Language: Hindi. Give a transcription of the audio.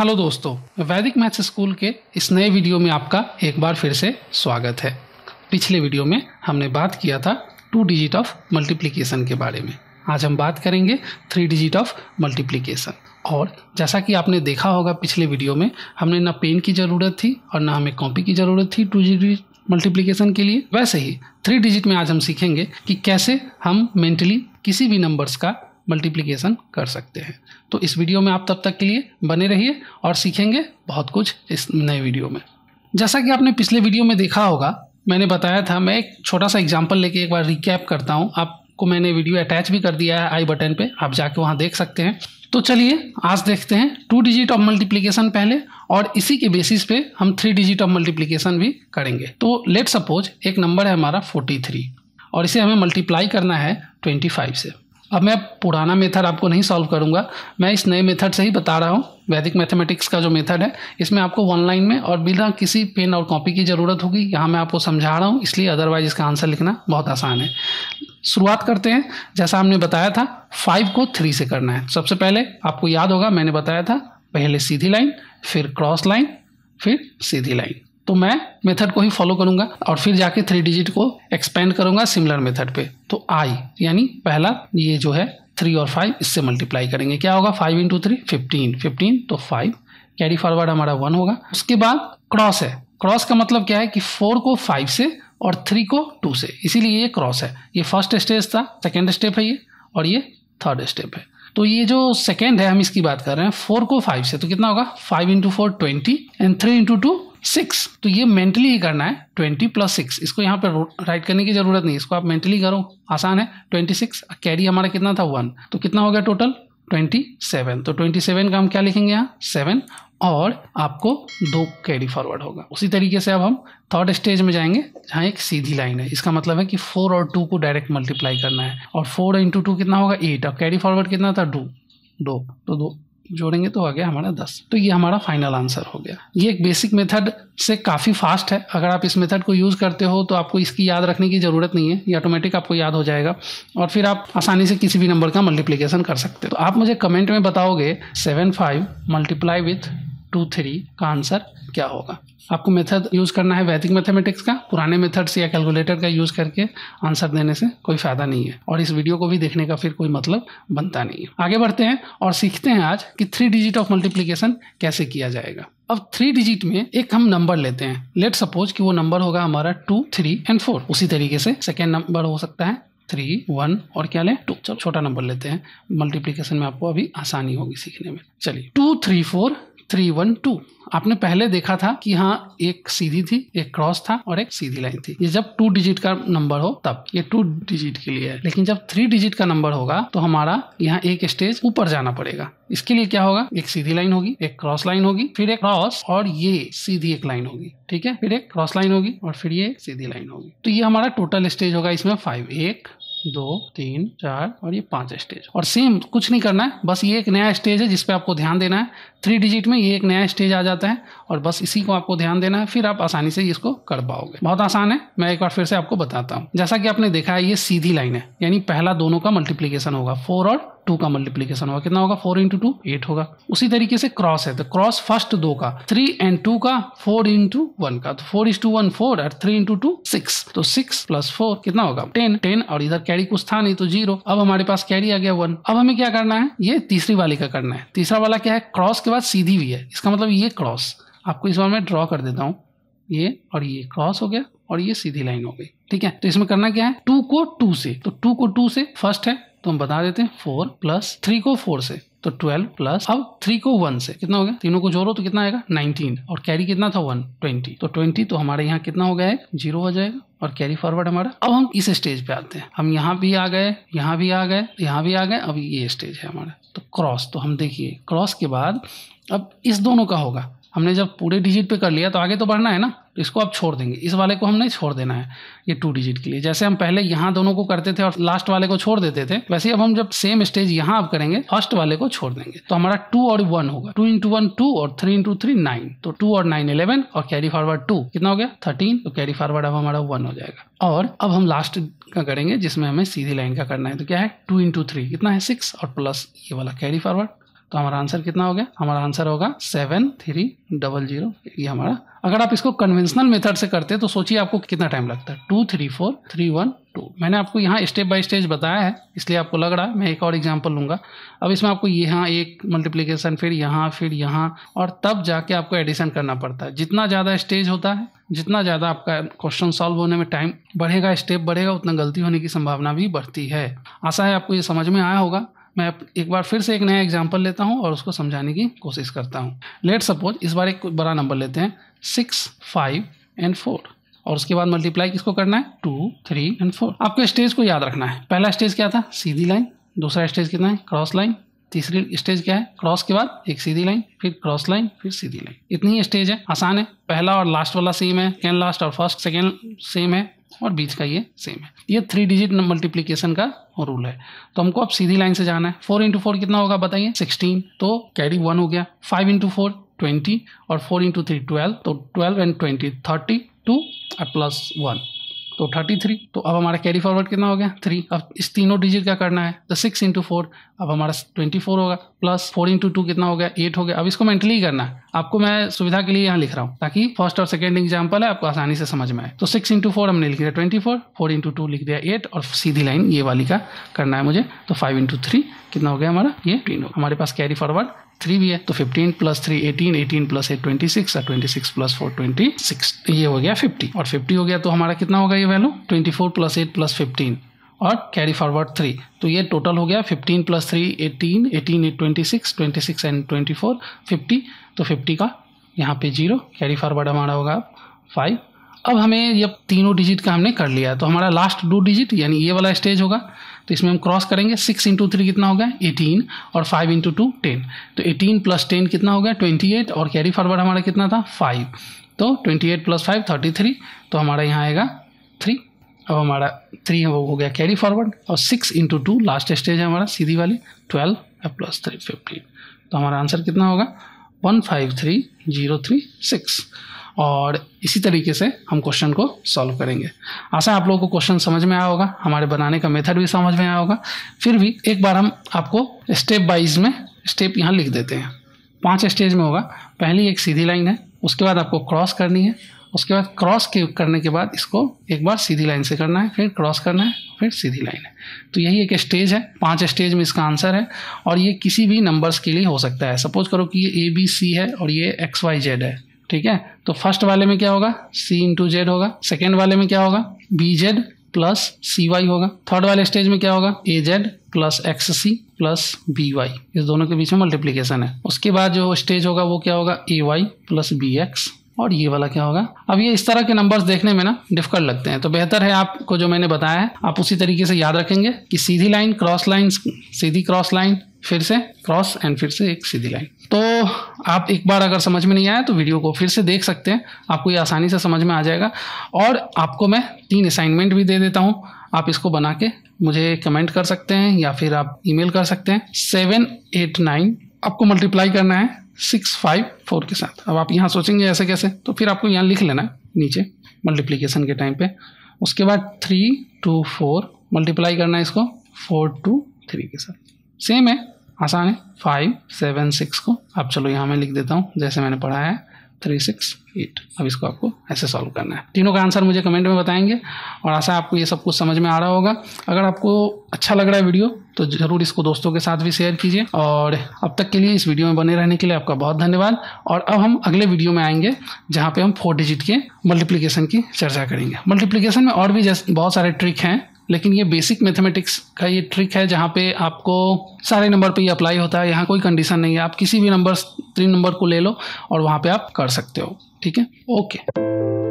हेलो दोस्तों वैदिक मैथ्स स्कूल के इस नए वीडियो में आपका एक बार फिर से स्वागत है पिछले वीडियो में हमने बात किया था टू डिजिट ऑफ मल्टीप्लिकेशन के बारे में आज हम बात करेंगे थ्री डिजिट ऑफ मल्टीप्लिकेशन और जैसा कि आपने देखा होगा पिछले वीडियो में हमने ना पेन की ज़रूरत थी और ना हमें कॉपी की ज़रूरत थी टू डिजिट मल्टीप्लिकेशन के लिए वैसे ही थ्री डिजिट में आज हम सीखेंगे कि कैसे हम मेंटली किसी भी नंबर्स का मल्टीप्लिकेशन कर सकते हैं तो इस वीडियो में आप तब तक के लिए बने रहिए और सीखेंगे बहुत कुछ इस नए वीडियो में जैसा कि आपने पिछले वीडियो में देखा होगा मैंने बताया था मैं एक छोटा सा एग्जाम्पल लेके एक बार रिकैप करता हूँ आपको मैंने वीडियो अटैच भी कर दिया है आई बटन पर आप जाके वहाँ देख सकते हैं तो चलिए आज देखते हैं टू डिजिट ऑफ मल्टीप्लीकेशन पहले और इसी के बेसिस पे हम थ्री डिजिट ऑफ मल्टीप्लिकेशन भी करेंगे तो लेट सपोज एक नंबर है हमारा 43 और इसे हमें मल्टीप्लाई करना है 25 से अब मैं पुराना मेथड आपको नहीं सॉल्व करूँगा मैं इस नए मेथड से ही बता रहा हूँ वैदिक मैथमेटिक्स का जो मेथड है इसमें आपको वन लाइन में और बिना किसी पेन और कॉपी की ज़रूरत होगी यहाँ मैं आपको समझा रहा हूँ इसलिए अदरवाइज इसका आंसर लिखना बहुत आसान है शुरुआत करते हैं जैसा हमने बताया था फाइव को थ्री से करना है सबसे पहले आपको याद होगा मैंने बताया था पहले सीधी लाइन फिर क्रॉस लाइन फिर सीधी लाइन तो मैं मेथड को ही फॉलो करूंगा और फिर जाके थ्री डिजिट को एक्सपेंड करूंगा सिमिलर मेथड पे तो आई यानी पहला ये जो है थ्री और फाइव इससे मल्टीप्लाई करेंगे क्या होगा five into three fifteen fifteen तो फाइव कैरी फॉरवर्ड हमारा वन होगा उसके बाद क्रॉस है क्रॉस का मतलब क्या है कि फोर को फाइव से और थ्री को टू से इसीलिए ये क्रॉस है ये फर्स्ट स्टेज था सेकेंड स्टेप है ये और ये थर्ड स्टेप है तो ये जो सेकेंड है हम इसकी बात कर रहे हैं फोर को फाइव से तो कितना होगा five into four twenty and three into two six तो ये मेंटली ही करना है ट्वेंटी प्लस सिक्स इसको यहाँ पर राइट करने की ज़रूरत नहीं इसको आप मेंटली करो आसान है ट्वेंटी सिक्स कैरी हमारा कितना था वन तो कितना हो गया टोटल ट्वेंटी सेवन तो ट्वेंटी सेवन का हम क्या लिखेंगे यहाँ सेवन और आपको दो कैरी फॉरवर्ड होगा उसी तरीके से अब हम थर्ड स्टेज में जाएंगे जहाँ एक सीधी लाइन है इसका मतलब है कि फोर और टू को डायरेक्ट मल्टीप्लाई करना है और फोर इंटू टू कितना होगा एट और कैरी फॉरवर्ड कितना था टू दो तो दो जोड़ेंगे तो आ गया हमारा दस तो ये हमारा फाइनल आंसर हो गया ये एक बेसिक मेथड से काफ़ी फास्ट है अगर आप इस मेथड को यूज़ करते हो तो आपको इसकी याद रखने की ज़रूरत नहीं है ये ऑटोमेटिक आपको याद हो जाएगा और फिर आप आसानी से किसी भी नंबर का मल्टीप्लीकेशन कर सकते हो तो आप मुझे कमेंट में बताओगे seven five multiply with two three का आंसर क्या होगा आपको मेथड यूज़ करना है वैदिक मैथमेटिक्स का पुराने मेथड्स या कैलकुलेटर का यूज़ करके आंसर देने से कोई फ़ायदा नहीं है और इस वीडियो को भी देखने का फिर कोई मतलब बनता नहीं है आगे बढ़ते हैं और सीखते हैं आज कि थ्री डिजिट ऑफ मल्टीप्लीकेशन कैसे किया जाएगा अब थ्री डिजिट में एक हम नंबर लेते हैं लेट सपोज कि वो नंबर होगा हमारा टू थ्री एंड फोर उसी तरीके से सेकेंड नंबर हो सकता है थ्री वन और क्या लें टू चलो छोटा नंबर लेते हैं मल्टीप्लीकेशन में आपको अभी आसानी होगी सीखने में चलिए two three four three one two आपने पहले देखा था कि हाँ एक सीधी थी एक क्रॉस था और एक सीधी लाइन थी ये जब टू डिजिट का नंबर हो तब ये टू डिजिट के लिए है लेकिन जब थ्री डिजिट का नंबर होगा तो हमारा यहाँ एक स्टेज ऊपर जाना पड़ेगा इसके लिए क्या होगा एक सीधी लाइन होगी एक क्रॉस लाइन होगी फिर एक क्रॉस और ये सीधी एक लाइन होगी ठीक है फिर एक क्रॉस लाइन होगी और फिर ये सीधी लाइन होगी तो ये हमारा टोटल स्टेज होगा इसमें फाइव एक दो तीन चार और ये पांच स्टेज और सेम कुछ नहीं करना है बस ये एक नया स्टेज है जिसपे आपको ध्यान देना है थ्री डिजिट में ये एक नया स्टेज आ जाता है और बस इसी को आपको ध्यान देना है फिर आप आसानी से इसको कर पाओगे बहुत आसान है मैं एक बार फिर से आपको बताता हूँ जैसा कि आपने देखा है ये सीधी लाइन है यानी पहला दोनों का मल्टीप्लीकेशन होगा फोर और टू का मल्टीप्लीकेशन होगा कितना होगा फोर इंटू टू एट होगा उसी तरीके से क्रॉस है तो क्रॉस फर्स्ट दो का थ्री एंड टू का फोर इंटू वन का तो four is two one four और थ्री इंटू टू सिक्स तो सिक्स प्लस फोर कितना होगा टेन टेन और इधर कैरी कुछ था नहीं तो जीरो अब हमारे पास कैरी आ गया वन अब हमें क्या करना है ये तीसरी वाली का करना है तीसरा वाला क्या है क्रॉस के बाद सीधी भी है इसका मतलब ये क्रॉस आपको इस बार मैं ड्रॉ कर देता हूँ ये और ये क्रॉस हो गया और ये सीधी लाइन हो गई ठीक है तो इसमें करना क्या है टू को टू से तो टू को टू से फर्स्ट है तो हम बता देते हैं फोर प्लस थ्री को फोर से तो ट्वेल्व प्लस अब थ्री को वन से कितना हो गया तीनों को जोड़ो तो कितना आएगा नाइनटीन और कैरी कितना था वन ट्वेंटी तो ट्वेंटी तो हमारे यहाँ कितना हो गया है जीरो हो जाएगा और कैरी फॉरवर्ड हमारा अब हम इस स्टेज पे आते हैं हम यहाँ भी आ गए यहाँ भी आ गए यहाँ भी आ गए अब ये स्टेज है हमारा तो क्रॉस तो हम देखिए क्रॉस के बाद अब इस दोनों का होगा हमने जब पूरे डिजिट पे कर लिया तो आगे तो बढ़ना है ना इसको आप छोड़ देंगे इस वाले को हमने छोड़ देना है ये टू डिजिट के लिए जैसे हम पहले यहाँ दोनों को करते थे और लास्ट वाले को छोड़ देते थे वैसे अब हम जब सेम स्टेज यहाँ आप करेंगे फर्स्ट वाले को छोड़ देंगे तो हमारा टू और वन होगा टू इंटू वन टू और थ्री इंटू थ्री नाइन तो टू और नाइन इलेवन और कैरी फॉरवर्ड टू कितना हो गया थर्टीन तो कैरी फॉरवर्ड अब हमारा वन हो जाएगा और अब हम लास्ट का करेंगे जिसमें हमें सीधी लाइन का करना है तो क्या है टू इंटू थ्री कितना है सिक्स और प्लस ये वाला कैरी फॉरवर्ड तो हमारा आंसर कितना हो गया हमारा आंसर होगा सेवन थ्री डबल जीरो ये हमारा अगर आप इसको कन्वेंशनल मेथड से करते तो सोचिए आपको कितना टाइम लगता है two three four three one two मैंने आपको यहाँ स्टेप बाय स्टेज बताया है इसलिए आपको लग रहा है मैं एक और एग्जाम्पल लूँगा अब इसमें आपको यहाँ एक मल्टीप्लीकेशन फिर यहाँ फिर यहाँ और तब जाके आपको एडिशन करना पड़ता है जितना ज़्यादा स्टेज होता है जितना ज़्यादा आपका क्वेश्चन सॉल्व होने में टाइम बढ़ेगा स्टेप बढ़ेगा उतना गलती होने की संभावना भी बढ़ती है आशा है आपको ये समझ में आया होगा मैं एक बार फिर से एक नया एग्जाम्पल लेता हूँ और उसको समझाने की कोशिश करता हूँ लेट सपोज इस बार एक बड़ा नंबर लेते हैं सिक्स फाइव एंड फोर और उसके बाद मल्टीप्लाई किसको करना है टू थ्री एंड फोर आपको स्टेज को याद रखना है पहला स्टेज क्या था सीधी लाइन दूसरा स्टेज कितना है क्रॉस लाइन तीसरी स्टेज क्या है क्रॉस के बाद एक सीधी लाइन फिर क्रॉस लाइन फिर सीधी लाइन इतनी ही स्टेज है आसान है पहला और लास्ट वाला सेम है कैन लास्ट और फर्स्ट सेकेंड सेम है और बीच का ये सेम है ये थ्री डिजिट मल्टीप्लीकेशन का रूल है तो हमको अब सीधी लाइन से जाना है फोर इंटू फोर कितना होगा बताइए सिक्सटीन तो कैरी वन हो गया फाइव इंटू फोर ट्वेंटी और फोर इंटू थ्री ट्वेल्व तो twelve and twenty thirty two और प्लस वन तो थर्टी थ्री तो अब हमारा कैरी फॉरवर्ड कितना हो गया थ्री अब इस तीनों डिजिट का करना है तो सिक्स इंटू फोर अब हमारा ट्वेंटी फोर होगा प्लस फोर इंटू टू कितना हो गया एट हो गया अब इसको मेंटली ही करना है आपको मैं सुविधा के लिए यहाँ लिख रहा हूँ ताकि फर्स्ट और सेकेंड एग्जाम्पल है आपको आसानी से समझ में आए तो सिक्स इंटू फोर हमने लिख दिया twenty four four into two लिख दिया एट और सीधी लाइन ये वाली का करना है मुझे तो फाइव इंटू थ्री कितना हो गया हमारा ये तीन हमारे पास कैरी फॉरवर्ड थ्री भी है तो fifteen plus three eighteen eighteen plus eight twenty six और twenty six plus four twenty six ये हो गया फिफ्टी और फिफ्टी हो गया तो हमारा कितना होगा ये value twenty four plus eight plus fifteen और कैरी फॉरवर्ड थ्री तो ये टोटल हो गया fifteen plus three eighteen eighteen eight twenty six twenty six and twenty four fifty तो फिफ्टी का यहाँ पे जीरो कैरी फॉरवर्ड हमारा होगा फाइव अब हमें ये तीनों डिजिट का हमने कर लिया तो हमारा लास्ट टू डिजिट यानी ये वाला स्टेज होगा तो इसमें हम क्रॉस करेंगे सिक्स इंटू थ्री कितना होगा एटीन और फाइव इंटू टू टेन तो एटीन प्लस टेन कितना होगा ट्वेंटी एट और कैरी फॉरवर्ड हमारा कितना था फाइव तो twenty eight plus five thirty three तो हमारा यहाँ आएगा थ्री अब हमारा थ्री वो हो गया कैरी फॉरवर्ड और six into two last stage है हमारा सीधी वाली ट्वेल्व और प्लस थ्री फिफ्टीन तो हमारा आंसर कितना होगा one five three zero three six और इसी तरीके से हम क्वेश्चन को सॉल्व करेंगे आशा आप लोगों को क्वेश्चन समझ में आया होगा हमारे बनाने का मेथड भी समझ में आया होगा फिर भी एक बार हम आपको स्टेप वाइज में स्टेप यहाँ लिख देते हैं पांच स्टेज में होगा पहली एक सीधी लाइन है उसके बाद आपको क्रॉस करनी है उसके बाद क्रॉस के करने के बाद इसको एक बार सीधी लाइन से करना है फिर क्रॉस करना है फिर सीधी लाइन है तो यही एक स्टेज है पांच स्टेज में इसका आंसर है और ये किसी भी नंबर्स के लिए हो सकता है सपोज करो कि ये ए बी सी है और ये एक्स वाई जेड है ठीक है तो फर्स्ट वाले में क्या होगा सी इंटू जेड होगा सेकेंड वाले में क्या होगा b z plus c y होगा थर्ड वाले स्टेज में क्या होगा a z plus x c plus b y इस दोनों के बीच में मल्टीप्लीकेशन है उसके बाद जो स्टेज होगा वो क्या होगा a y plus b x और ये वाला क्या होगा अब ये इस तरह के नंबर्स देखने में ना डिफिकल्ट लगते हैं तो बेहतर है आपको जो मैंने बताया है आप उसी तरीके से याद रखेंगे कि सीधी लाइन क्रॉस लाइन सीधी क्रॉस लाइन फिर से क्रॉस एंड फिर से एक सीधी लाइन तो आप एक बार अगर समझ में नहीं आया तो वीडियो को फिर से देख सकते हैं आपको ये आसानी से समझ में आ जाएगा और आपको मैं तीन असाइनमेंट भी दे देता हूँ आप इसको बना के मुझे कमेंट कर सकते हैं या फिर आप ईमेल कर सकते हैं सेवन एट नाइन आपको मल्टीप्लाई करना है सिक्स फाइव फोर के साथ अब आप यहाँ सोचेंगे ऐसे कैसे तो फिर आपको यहाँ लिख लेना है नीचे मल्टीप्लीकेशन के टाइम पे उसके बाद थ्री टू फोर मल्टीप्लाई करना है इसको फोर टू थ्री के साथ सेम है आसान है फाइव सेवन सिक्स को अब चलो यहाँ मैं लिख देता हूँ जैसे मैंने पढ़ाया है थ्री सिक्स एट अब इसको आपको ऐसे सॉल्व करना है तीनों का आंसर मुझे कमेंट में बताएंगे और आशा आपको ये सब कुछ समझ में आ रहा होगा अगर आपको अच्छा लग रहा है वीडियो तो ज़रूर इसको दोस्तों के साथ भी शेयर कीजिए और अब तक के लिए इस वीडियो में बने रहने के लिए आपका बहुत धन्यवाद और अब हम अगले वीडियो में आएंगे जहाँ पर हम फोर डिजिट के मल्टीप्लीकेशन की चर्चा करेंगे मल्टीप्लीकेशन में और भी जैसे बहुत सारे ट्रिक हैं लेकिन ये बेसिक मैथमेटिक्स का ये ट्रिक है जहाँ पे आपको सारे नंबर पे ये अप्लाई होता है यहाँ कोई कंडीशन नहीं है आप किसी भी नंबर तीन नंबर को ले लो और वहाँ पे आप कर सकते हो ठीक है ओके